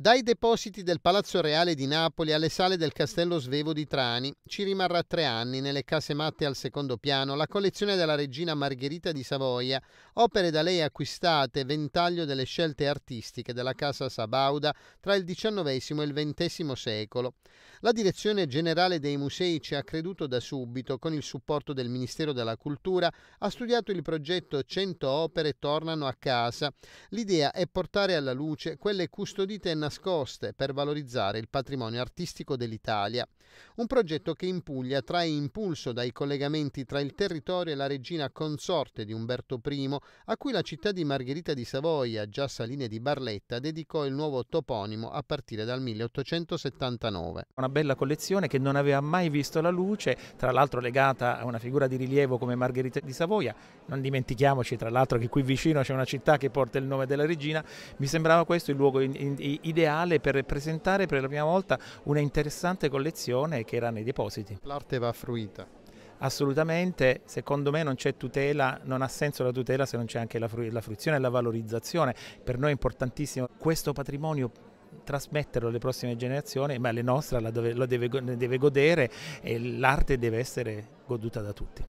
Dai depositi del Palazzo Reale di Napoli alle sale del Castello Svevo di Trani ci rimarrà tre anni nelle case matte al secondo piano la collezione della regina Margherita di Savoia, opere da lei acquistate, ventaglio delle scelte artistiche della casa Sabauda tra il XIX e il XX secolo. La direzione generale dei musei ci ha creduto da subito, con il supporto del Ministero della Cultura, ha studiato il progetto 100 opere tornano a casa. L'idea è portare alla luce quelle custodite e nascoste per valorizzare il patrimonio artistico dell'Italia, un progetto che in Puglia trae impulso dai collegamenti tra il territorio e la regina consorte di Umberto I, a cui la città di Margherita di Savoia, già Saline di Barletta, dedicò il nuovo toponimo a partire dal 1879. Una bella collezione che non aveva mai visto la luce, tra l'altro legata a una figura di rilievo come Margherita di Savoia. Non dimentichiamoci tra l'altro che qui vicino c'è una città che porta il nome della regina. Mi sembrava questo il luogo in, in, in, ideale per presentare per la prima volta una interessante collezione che era nei depositi. L'arte va fruita. Assolutamente, secondo me non c'è tutela, non ha senso la tutela se non c'è anche la, fru la fruizione e la valorizzazione. Per noi è importantissimo questo patrimonio trasmetterlo alle prossime generazioni, ma le nostre la deve, lo deve, deve godere e l'arte deve essere goduta da tutti.